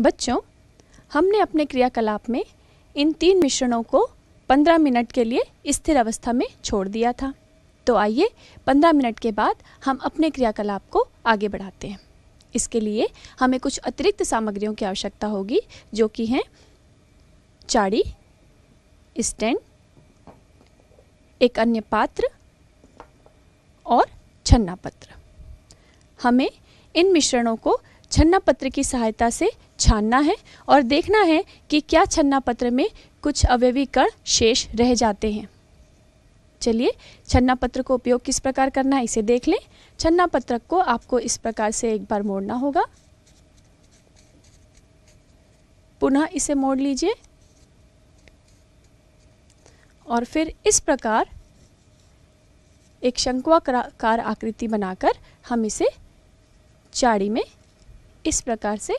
बच्चों हमने अपने क्रियाकलाप में इन तीन मिश्रणों को 15 मिनट के लिए स्थिर अवस्था में छोड़ दिया था तो आइए 15 मिनट के बाद हम अपने क्रियाकलाप को आगे बढ़ाते हैं इसके लिए हमें कुछ अतिरिक्त सामग्रियों की आवश्यकता होगी जो कि हैं चाड़ी स्टैंड एक अन्य पात्र और छन्ना पत्र हमें इन मिश्रणों को छन्ना पत्र की सहायता से छानना है और देखना है कि क्या छन्ना पत्र में कुछ अवयवी कण शेष रह जाते हैं चलिए छन्ना पत्र को उपयोग किस प्रकार करना है इसे देख लें छन्ना पत्र को आपको इस प्रकार से एक बार मोड़ना होगा पुनः इसे मोड़ लीजिए और फिर इस प्रकार एक शंकुआकार आकृति बनाकर हम इसे चाड़ी में इस प्रकार से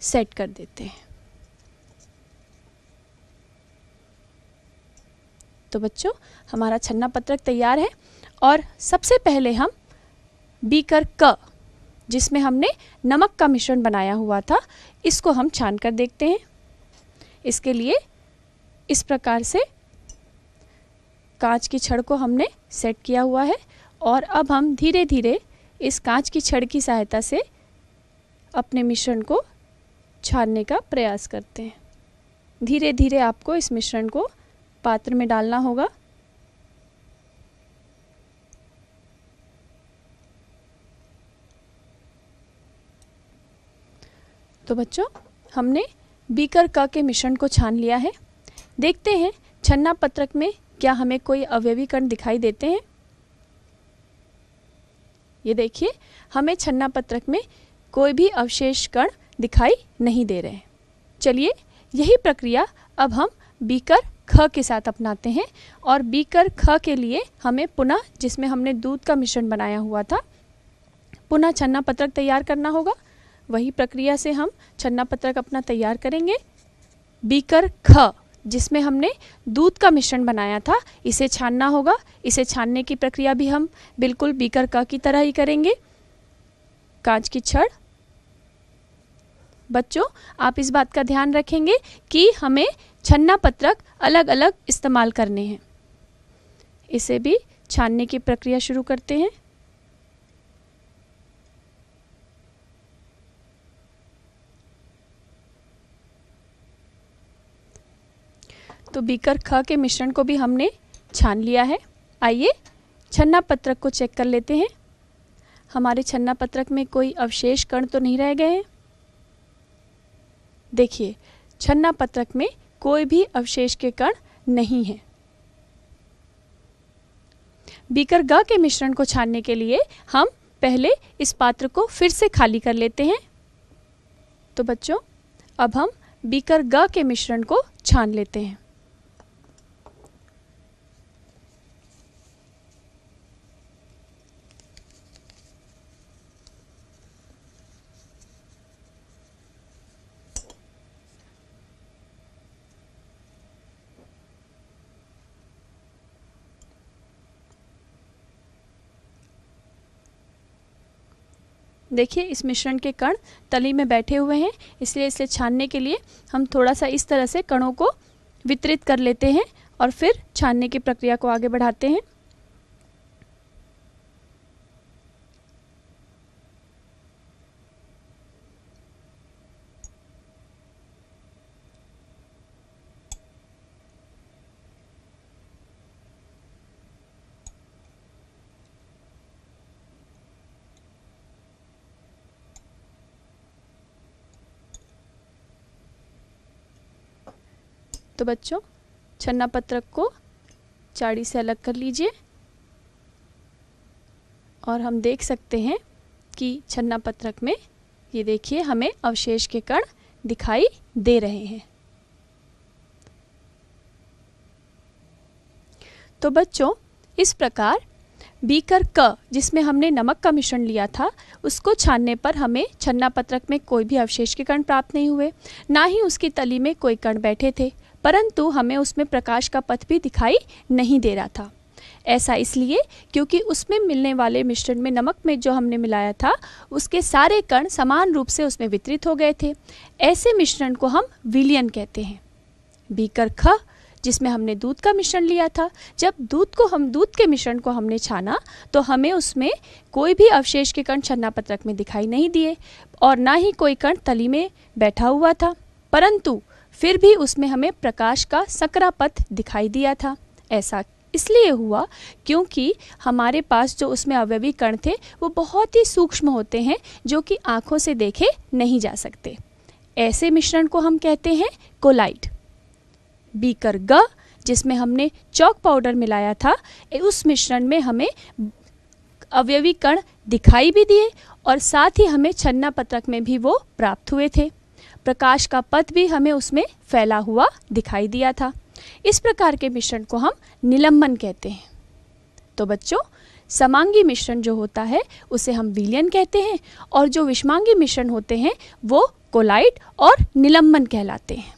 सेट कर देते हैं तो बच्चों हमारा छन्ना पत्रक तैयार है और सबसे पहले हम बीकर क जिसमें हमने नमक का मिश्रण बनाया हुआ था इसको हम छान कर देखते हैं इसके लिए इस प्रकार से कांच की छड़ को हमने सेट किया हुआ है और अब हम धीरे धीरे इस कांच की छड़ की सहायता से अपने मिश्रण को छानने का प्रयास करते हैं धीरे धीरे आपको इस मिश्रण को पात्र में डालना होगा तो बच्चों हमने बीकर का के मिश्रण को छान लिया है देखते हैं छन्ना पत्रक में क्या हमें कोई अवयवीकरण दिखाई देते हैं ये देखिए हमें छन्ना पत्रक में कोई भी अवशेष कण दिखाई नहीं दे रहे चलिए यही प्रक्रिया अब हम बीकर ख के साथ अपनाते हैं और बीकर ख के लिए हमें पुनः जिसमें हमने दूध का मिश्रण बनाया हुआ था पुनः छन्ना पत्रक तैयार करना होगा वही प्रक्रिया से हम छन्ना पत्रक अपना तैयार करेंगे बीकर ख जिसमें हमने दूध का मिश्रण बनाया था इसे छानना होगा इसे छानने की प्रक्रिया भी हम बिल्कुल बीकर क की तरह ही करेंगे कांच की छड़ बच्चों आप इस बात का ध्यान रखेंगे कि हमें छन्ना पत्रक अलग अलग इस्तेमाल करने हैं इसे भी छानने की प्रक्रिया शुरू करते हैं तो बीकर ख के मिश्रण को भी हमने छान लिया है आइए छन्ना पत्रक को चेक कर लेते हैं हमारे छन्ना पत्रक में कोई अवशेष कण तो नहीं रह गए हैं देखिए छन्ना पत्रक में कोई भी अवशेष के कण नहीं है बीकर ग के मिश्रण को छानने के लिए हम पहले इस पात्र को फिर से खाली कर लेते हैं तो बच्चों अब हम बीकर ग के मिश्रण को छान लेते हैं देखिए इस मिश्रण के कण तली में बैठे हुए हैं इसलिए इसलिए छानने के लिए हम थोड़ा सा इस तरह से कणों को वितरित कर लेते हैं और फिर छानने की प्रक्रिया को आगे बढ़ाते हैं तो बच्चों छन्ना पत्रक को चाड़ी से अलग कर लीजिए और हम देख सकते हैं कि छन्ना पत्रक में ये देखिए हमें अवशेष के कण दिखाई दे रहे हैं तो बच्चों इस प्रकार बीकर क जिसमें हमने नमक का मिश्रण लिया था उसको छानने पर हमें छन्ना पत्रक में कोई भी अवशेष के कण प्राप्त नहीं हुए ना ही उसकी तली में कोई कण बैठे थे परंतु हमें उसमें प्रकाश का पथ भी दिखाई नहीं दे रहा था ऐसा इसलिए क्योंकि उसमें मिलने वाले मिश्रण में नमक में जो हमने मिलाया था उसके सारे कण समान रूप से उसमें वितरित हो गए थे ऐसे मिश्रण को हम विलियन कहते हैं बीकर ख जिसमें हमने दूध का मिश्रण लिया था जब दूध को हम दूध के मिश्रण को हमने छाना तो हमें उसमें कोई भी अवशेष के कण छन्ना पत्रक में दिखाई नहीं दिए और ना ही कोई कण तली में बैठा हुआ था परंतु फिर भी उसमें हमें प्रकाश का सकरा पथ दिखाई दिया था ऐसा इसलिए हुआ क्योंकि हमारे पास जो उसमें अवयवी कण थे वो बहुत ही सूक्ष्म होते हैं जो कि आँखों से देखे नहीं जा सकते ऐसे मिश्रण को हम कहते हैं कोलाइट बीकर ग जिसमें हमने चौक पाउडर मिलाया था उस मिश्रण में हमें अवयवी कण दिखाई भी दिए और साथ ही हमें छन्ना पत्रक में भी वो प्राप्त हुए थे प्रकाश का पथ भी हमें उसमें फैला हुआ दिखाई दिया था इस प्रकार के मिश्रण को हम निलंबन कहते हैं तो बच्चों समांगी मिश्रण जो होता है उसे हम विलियन कहते हैं और जो विषमांगी मिश्रण होते हैं वो कोलाइट और निलंबन कहलाते हैं